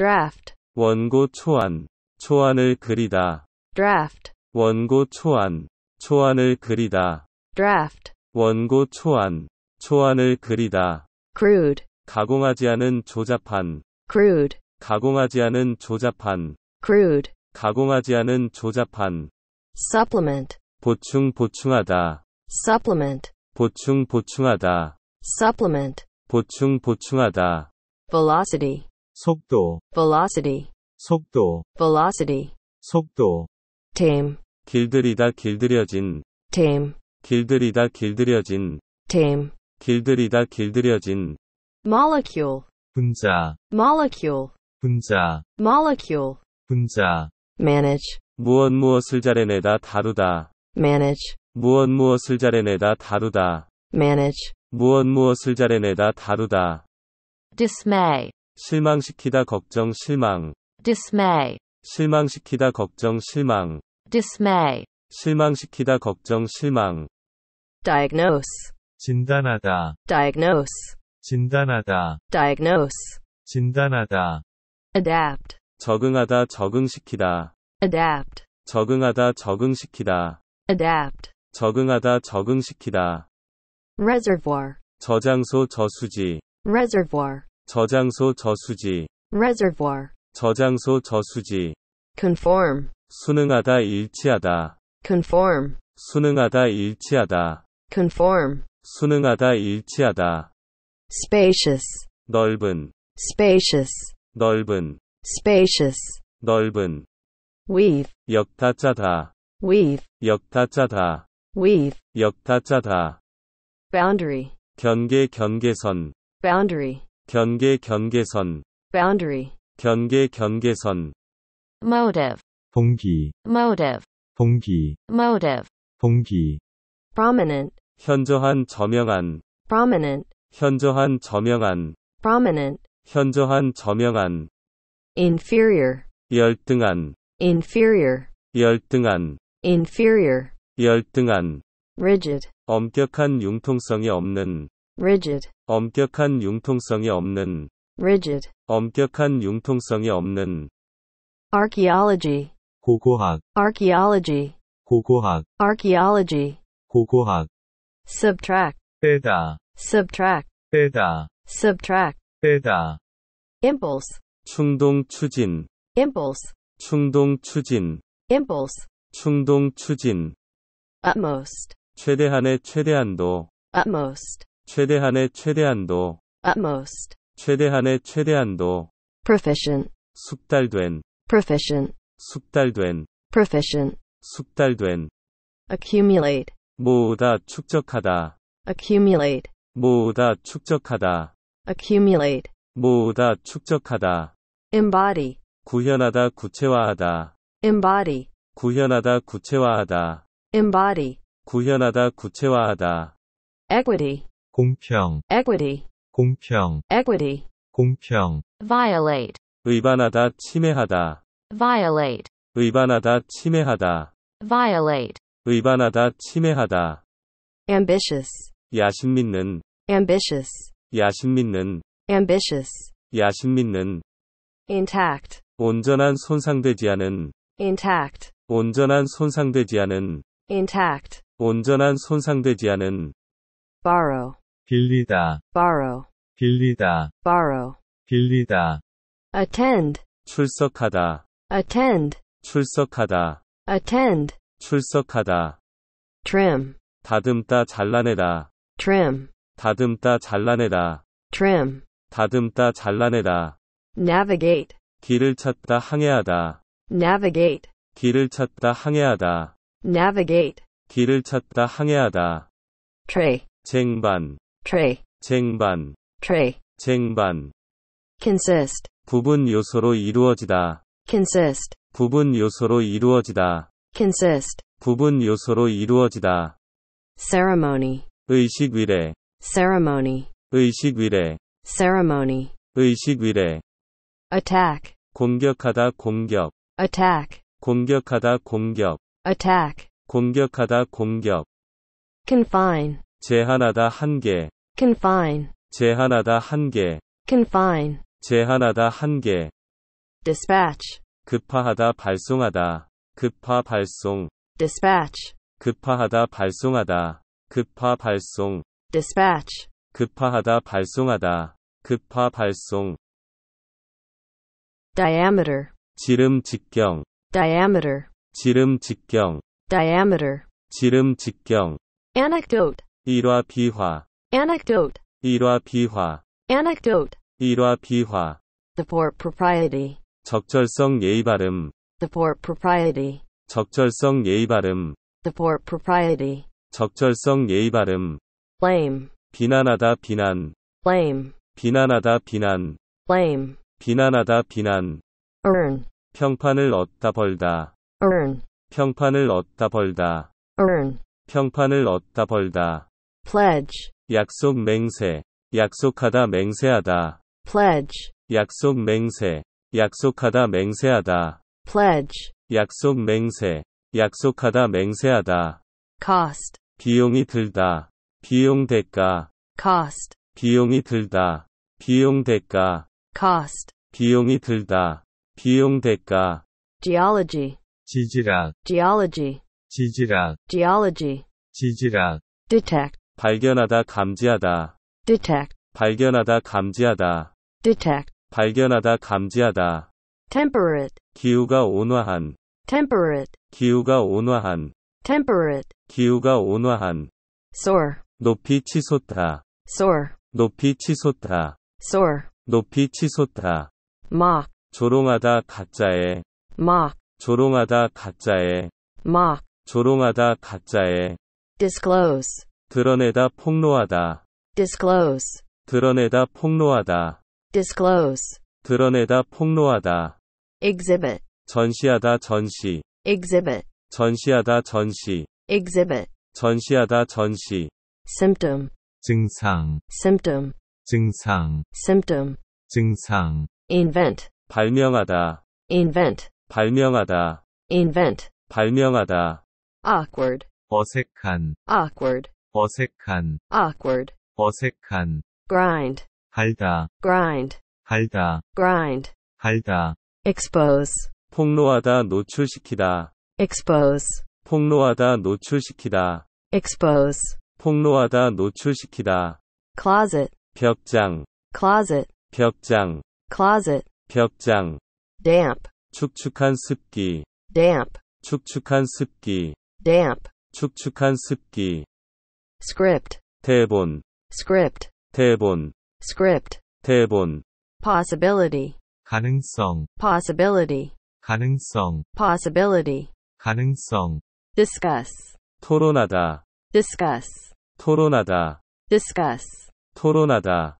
draft 원고 초안 초안을 그리다 draft 원고 초안 초안을 그리다 draft 원고 초안 초안을 그리다 crude 가공하지 않은 조잡한 crude 가공하지 않은 조잡한 crude 가공하지 않은 조잡한 supplement 보충 보충하다 supplement 보충 보충하다 supplement 보충 보충하다 velocity 속도 velocity 속도 velocity 속도 tame 길들이다 길들여진 tame 길들이다 길들여진 tame 길들이다 길들여진 molecule 분자 molecule 분자 molecule 분자 manage 무엇 무엇을 잘해내다 다루다 manage 무엇 무엇을 잘해내다 다루다 manage 무엇 무엇을 잘해내다 다루다 dismay 실망시키다 걱정 실망 dismay 실망시키다 걱정 실망 dismay 실망시키다 걱정 실망 diagnose 진단하다 diagnose 진단하다 diagnose 진단하다 adapt 적응하다 적응시키다 adapt 적응하다 적응시키다 adapt 적응하다 적응시키다 reservoir 저장소 저수지 reservoir 저장소 저수지 reservoir 저장소 저수지 conform 수능하다 일치하다 conform 수능하다 일치하다 conform 수능하다 일치하다 spacious 넓은 spacious 넓은 spacious 넓은 weave 역다 짜다 weave 역다 짜다 weave 역다 짜다 boundary 경계 경계선 boundary 경계 경계선 boundary 경계 경계선 motive 동기 motive 동기 motive 동기 prominent 현저한 저명한 prominent 현저한 저명한 prominent 현저한 저명한 inferior 열등한 inferior 열등한 inferior 열등한 rigid 엄격한 융통성이 없는 rigid 엄격한 융통성이 없는 rigid 엄격한 융통성이 없는 archaeology 고고학 archaeology 고고학 archaeology 고고학 subtract 빼다 subtract 빼다 subtract 빼다 impulse 충동 추진 impulse 충동 추진 impulse 충동 추진 utmost 최대한의 최대한도 utmost 최대한의 최대한도 utmost 최대한의 최대한도 proficient 숙달된 proficient 숙달된 proficient 숙달된 accumulate 모으다 축적하다 accumulate 모으다 축적하다 accumulate 모으다 축적하다 embody 구현하다 구체화하다 embody 구현하다 구체화하다 embody 구현하다 구체화하다 equity 공평 equity 공평 equity 공평 violate 위반하다 침해하다 violate 위반하다 침해하다 violate 위반하다 침해하다 ambitious 야심 믿는 ambitious 야심 믿는 ambitious 야심 믿는 intact 온전한 손상되지 않은 intact 온전한 손상되지 않은 intact 온전한 손상되지 않은 borrow 빌리다 borrow 빌리다 borrow 빌리다 attend 출석하다 attend 출석하다 attend 출석하다 trim 다듬다 잘라내다 trim 다듬다 잘라내다 trim 다듬다 잘라내다 navigate 길을 찾다 항해하다 navigate 길을 찾다 항해하다 navigate 길을 찾다 항해하다 tray 쟁반 tray 쟁반 tray 쟁반 consist 부분 요소로 이루어지다 consist 부분 요소로 이루어지다 consist 부분 요소로 이루어지다 ceremony 의식 위례 ceremony 의식 위례 ceremony 의식 위례 attack 공격하다 공격 attack 공격하다 공격 attack 공격하다 공격 confine 제한하다 한계 confine 제한하다 한계 confine 제한하다 한계 dispatch 급파하다 발송하다 급파 발송 dispatch 급파하다 발송하다 급파 발송 dispatch 급파하다 발송하다 급파 발송 diameter 지름 직경 diameter 지름 직경 diameter 지름 직경 anecdote 일화 비화 anecdote 일화 비화 anecdote 일화 비화 support propriety 적절성 예의 발음 support propriety 적절성 예의 발음 support propriety 적절성 예의 발음 blame 비난하다 비난 blame 비난하다 비난 blame 비난하다 비난 earn 평판을 얻다 벌다 earn 평판을 얻다 벌다 earn 평판을 얻다 벌다 pledge 약속 맹세 약속하다 맹세하다 pledge 약속 맹세 약속하다 맹세하다 pledge 약속 맹세 약속하다 맹세하다 cost 비용이 들다 비용 대가 cost 비용이 들다 비용 대가 cost 비용이 들다 비용 대가 geology 지질학 geology 지질학 geology 지질학 detect 발견하다 감지하다 detect 발견하다 감지하다 detect 발견하다 감지하다 temperate 기후가 온화한 temperate 기후가 온화한 temperate 기후가 온화한 soar 높이 치솟다 soar 높이 치솟다 soar 높이 치솟다 mock 조롱하다 가짜에 mock 조롱하다 가짜에 mock 조롱하다 가짜에 disclose 드러내다 폭로하다. disclose. 드러내다 폭로하다. disclose. 드러내다 폭로하다. exhibit. 전시하다 전시. exhibit. 전시하다 전시. exhibit. 전시하다 전시. symptom. 증상. symptom. 증상. symptom. 증상. invent. 발명하다. invent. 발명하다. invent. 발명하다. awkward. 어색한. awkward. 어색한 awkward 어색한 grind 갈다 grind 갈다 grind 갈다 expose 폭로하다 노출시키다 expose 폭로하다 노출시키다 expose 폭로하다 노출시키다 closet 벽장 closet 벽장 closet 벽장 damp 축축한 습기 damp 축축한 습기 damp 축축한 습기 script 대본 script 대본 script 대본 possibility 가능성 possibility 가능성 possibility 가능성 discuss 토론하다 discuss 토론하다 discuss 토론하다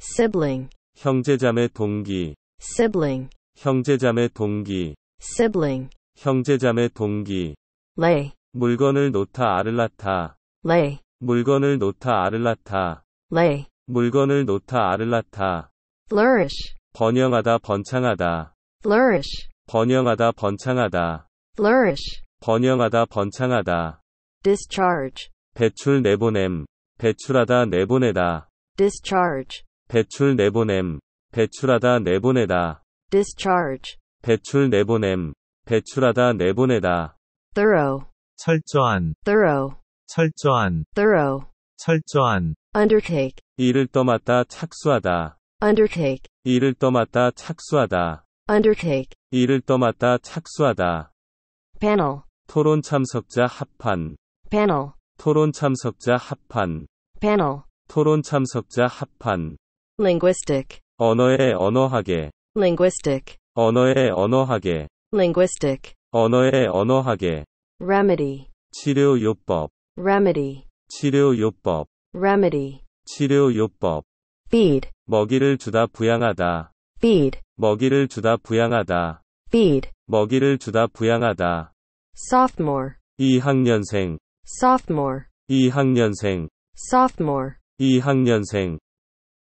sibling 형제자매 동기 sibling 형제자매 동기 sibling 형제자매 동기 lay 물건을 놓다 아를 낳다 lay 네. 물건을 놓다 아를라타 lay 네. 물건을 놓다 아를라타 flourish 번영하다 번창하다 flourish 번영하다 번창하다 flourish 번영하다 번창하다 discharge 배출 내보냄 배출하다 내보내다 discharge 배출 내보냄 배출하다 내보내다 discharge 배출 내보냄 배출하다 내보내다 thorough 철저한 thorough 철저한 thorough 철저한 undertake 일을 떠맡다 착수하다 undertake 일을 떠맡다 착수하다 undertake 일을 떠맡다 착수하다 panel 토론 참석자 합판 panel 토론 참석자 합판 panel 토론 참석자 합판 linguistic 언어의 언어학에 linguistic 언어의 언어학에 linguistic 언어의 언어학에 remedy 치료 요법 remedy 치료요법 remedy 치료요법 feed 먹이를 주다 부양하다 feed 먹이를 주다 부양하다 feed 먹이를 주다 부양하다 sophomore 2학년생 sophomore 2학년생 sophomore 2학년생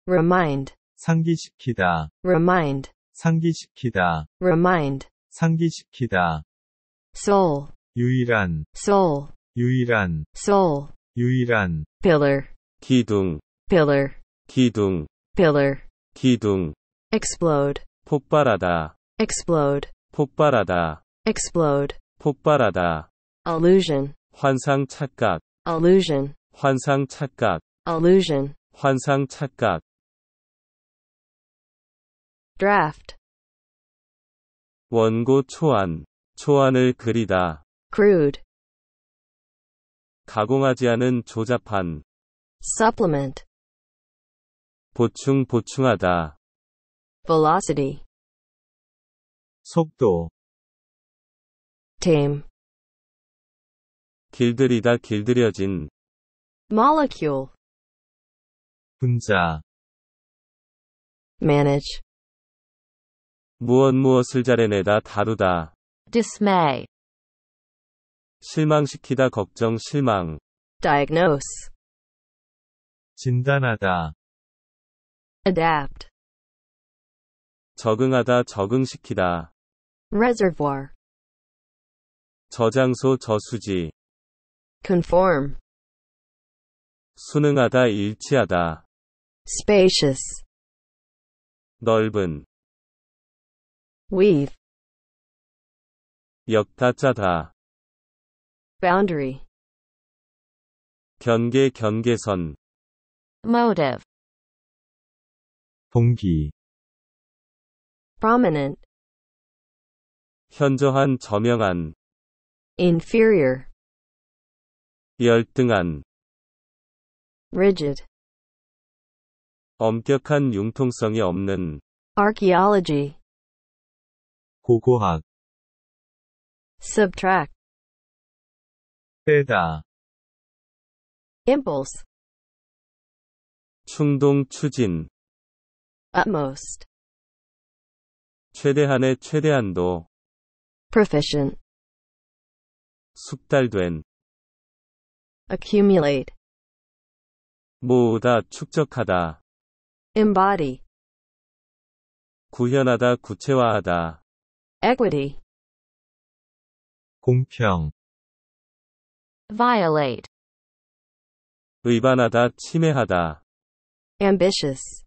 remind 상기시키다 remind 상기시키다 remind 상기시키다 soul 유일한 soul 유일한 soul 유일한 pillar 기둥 pillar 기둥 pillar 기둥 explode 폭발하다 explode 폭발하다 explode 폭발하다 illusion 환상 착각 illusion 환상 착각 illusion 환상 착각 draft 원고 초안 초안을 그리다 crude 가공하지 않은 조잡한 supplement 보충 보충하다 velocity 속도 tame 길들이다 길들여진 molecule 분자 manage 무엇 무엇을 잘해내다 다루다 dismay 실망시키다 걱정 실망 diagnose 진단하다 adapt 적응하다 적응시키다 reservoir 저장소 저수지 conform 수능하다 일치하다 spacious 넓은 weave 엮다 짜다 boundary 경계 경계선 motive 동기 prominent 현저한 저명한 inferior 열등한 rigid 엄격한 융통성이 없는 archaeology 고고학 subtract 때다. impulse 충동 추진 utmost 최대한의 최대한도 proficient 숙달된 accumulate 모으다 축적하다 embody 구현하다 구체화하다 equity 공평 violate 위반하다 침해하다 ambitious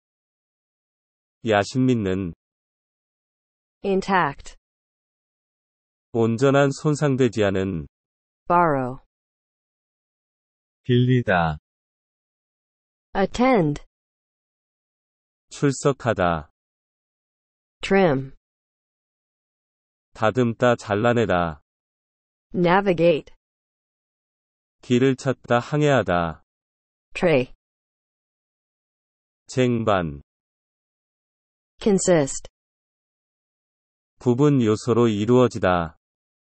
야심 있는 intact 온전한 손상되지 않은 borrow 빌리다 attend 출석하다 trim 다듬다 잘라내다 navigate 길을 찾다 항해하다. tray 쟁반 consist 부분 요소로 이루어지다.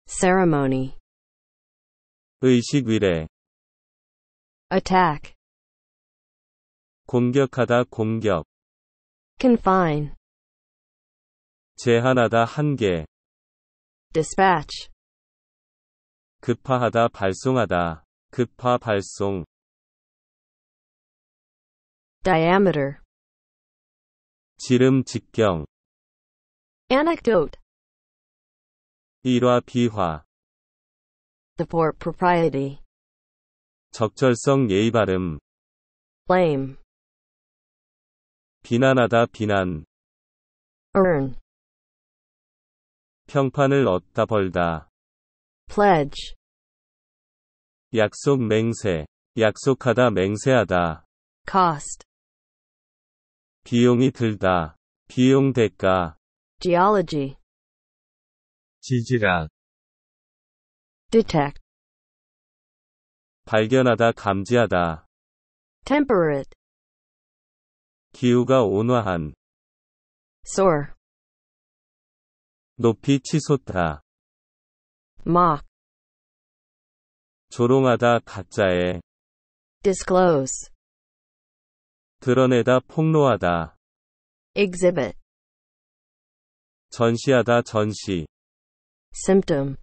ceremony 의식 위래 attack 공격하다 공격 confine 제한하다 한계 dispatch 급파하다 발송하다 급파 발송 diameter 지름 직경 anecdote 일화 비화 support propriety 적절성 예의 발음 blame 비난하다 비난 earn 평판을 얻다 벌다 pledge 약속 맹세, 약속하다 맹세하다. cost, 비용이 들다, 비용 대가, geology, 지질학, detect, 발견하다 감지하다, temperate, 기후가 온화한, soar, 높이 치솟다, mock, 조롱하다 가짜에 disclose 드러내다 폭로하다 exhibit 전시하다 전시 symptom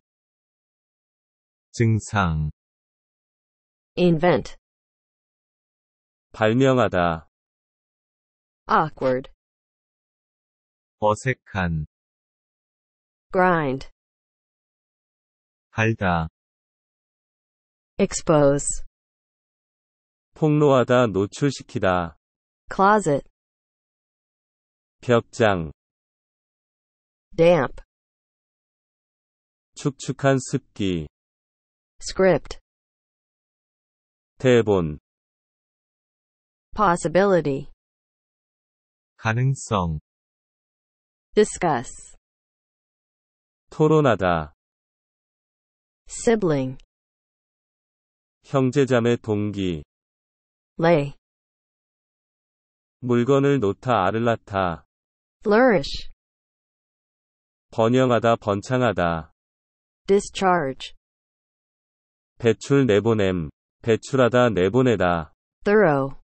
증상 invent 발명하다 awkward 어색한 grind 달다 expose 폭로하다 노출시키다 closet 벽장 damp 축축한 습기 script 대본 possibility 가능성 discuss 토론하다 sibling 형제자매 동기 lay 물건을 놓다 알을 낳다 flourish 번영하다 번창하다 discharge 배출 내보냄 배출하다 내보내다 thorough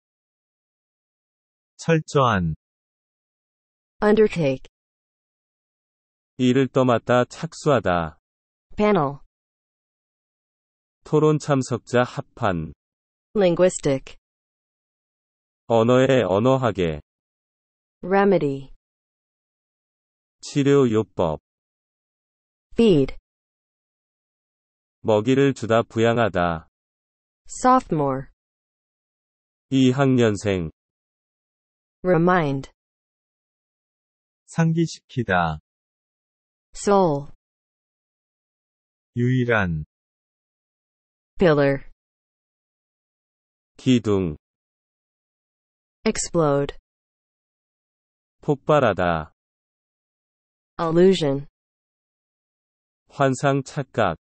철저한 undertake 일을 떠맡다 착수하다 panel 토론 참석자 합판 linguistic 언어의 언어학에 remedy 치료 요법 feed 먹이를 주다 부양하다 sophomore 2학년생 remind 상기시키다 soul 유일한 pillar 기둥 explode 폭발하다 illusion 환상 착각